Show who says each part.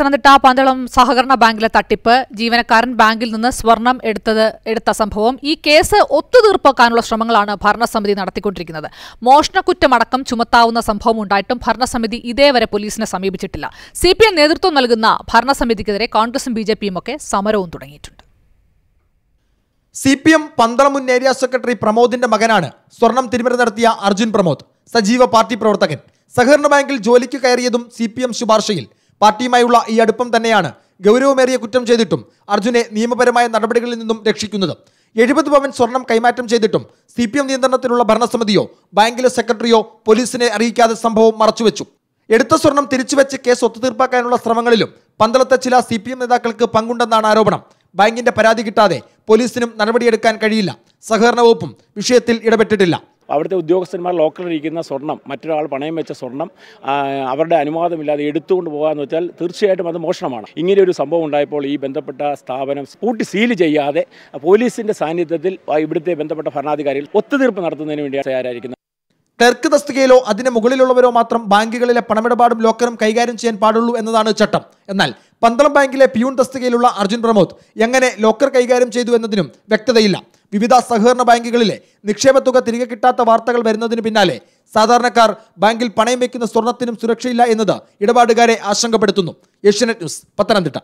Speaker 1: പത്തനംതിട്ട പന്തളം സഹകരണ ബാങ്കിലെ തട്ടിപ്പ് ജീവനക്കാരൻ ബാങ്കിൽ നിന്ന് സ്വർണം എടുത്തത് എടുത്ത സംഭവം ഈ കേസ് ഒത്തുതീർപ്പാക്കാനുള്ള ശ്രമങ്ങളാണ് ഭരണസമിതി നടത്തിക്കൊണ്ടിരിക്കുന്നത് മോഷണക്കുറ്റമടക്കം ചുമത്താവുന്ന സംഭവം ഉണ്ടായിട്ടും ഭരണസമിതി ഇതേവരെ പോലീസിനെ സമീപിച്ചിട്ടില്ല സി പി എം നേതൃത്വം നൽകുന്ന ഭരണസമിതിക്കെതിരെ കോൺഗ്രസും ബി ജെ പിയും ഒക്കെ സമരവും തുടങ്ങിയിട്ടുണ്ട്
Speaker 2: സി പി എം പന്തളം മുൻ ഏരിയ സെക്രട്ടറി പ്രമോദിന്റെ മകനാണ് സ്വർണം തിരുമറി നടത്തിയ അർജുൻ പ്രമോദ് സജീവ പാർട്ടി പ്രവർത്തകൻ സഹകരണ ബാങ്കിൽ ജോലിക്ക് കയറിയതും സി പി എം ശുപാർശയിൽ പാർട്ടിയുമായുള്ള ഈ അടുപ്പം തന്നെയാണ് ഗൗരവമേറിയ കുറ്റം ചെയ്തിട്ടും അർജുനെ നിയമപരമായ നടപടികളിൽ നിന്നും രക്ഷിക്കുന്നത് എഴുപത് പവൻ സ്വർണം കൈമാറ്റം ചെയ്തിട്ടും സി പി എം നിയന്ത്രണത്തിലുള്ള ഭരണസമിതിയോ ബാങ്കിലെ സെക്രട്ടറിയോ പോലീസിനെ അറിയിക്കാതെ സംഭവം മറച്ചുവെച്ചു എടുത്ത സ്വർണം തിരിച്ചുവെച്ച് കേസ് ഒത്തുതീർപ്പാക്കാനുള്ള ശ്രമങ്ങളിലും പന്തളത്തെ ചില സി പി എം നേതാക്കൾക്ക് പങ്കുണ്ടെന്നാണ് ആരോപണം ബാങ്കിന്റെ പരാതി കിട്ടാതെ പോലീസിനും നടപടിയെടുക്കാൻ കഴിയില്ല സഹകരണ വകുപ്പും വിഷയത്തിൽ ഇടപെട്ടിട്ടില്ല
Speaker 3: അവിടുത്തെ ഉദ്യോഗസ്ഥന്മാർ ഇരിക്കുന്ന സ്വർണം മറ്റൊരാൾ പണയം വെച്ച സ്വർണം അവരുടെ അനുവാദമില്ലാതെ എടുത്തുകൊണ്ട് പോകാമെന്ന് വെച്ചാൽ തീർച്ചയായിട്ടും അത് മോഷണമാണ് ഇങ്ങനെ ഒരു സംഭവം ഉണ്ടായപ്പോൾ ഈ ബന്ധപ്പെട്ട സ്ഥാപനം പൂട്ടി സീൽ ചെയ്യാതെ പോലീസിൻ്റെ സാന്നിധ്യത്തിൽ ഇവിടുത്തെ ബന്ധപ്പെട്ട ഭരണാധികാരികൾ ഒത്തുതീർപ്പ് നടത്തുന്നതിന് വേണ്ടിയാണ് തയ്യാറായിരിക്കുന്നത് ക്ലർക്ക്
Speaker 2: തസ്തികയിലോ അതിന് മുകളിലുള്ളവരോ മാത്രം ബാങ്കുകളിലെ പണമിടപാടും ലോക്കറും കൈകാര്യം ചെയ്യാൻ പാടുള്ളൂ എന്നതാണ് ചട്ടം എന്നാൽ പന്തളം ബാങ്കിലെ പിയൂൺ തസ്തികയിലുള്ള അർജുൻ പ്രമോദ് എങ്ങനെ ലോക്കർ കൈകാര്യം ചെയ്തു എന്നതിനും വ്യക്തതയില്ല വിവിധ സഹകരണ ബാങ്കുകളിലെ നിക്ഷേപ തുക തിരികെ കിട്ടാത്ത വാർത്തകൾ വരുന്നതിന് പിന്നാലെ സാധാരണക്കാർ ബാങ്കിൽ പണയം വയ്ക്കുന്ന സ്വർണത്തിനും സുരക്ഷയില്ല എന്നത് ഇടപാടുകാരെ ആശങ്കപ്പെടുത്തുന്നു ഏഷ്യനെറ്റ് ന്യൂസ് പത്തനംതിട്ട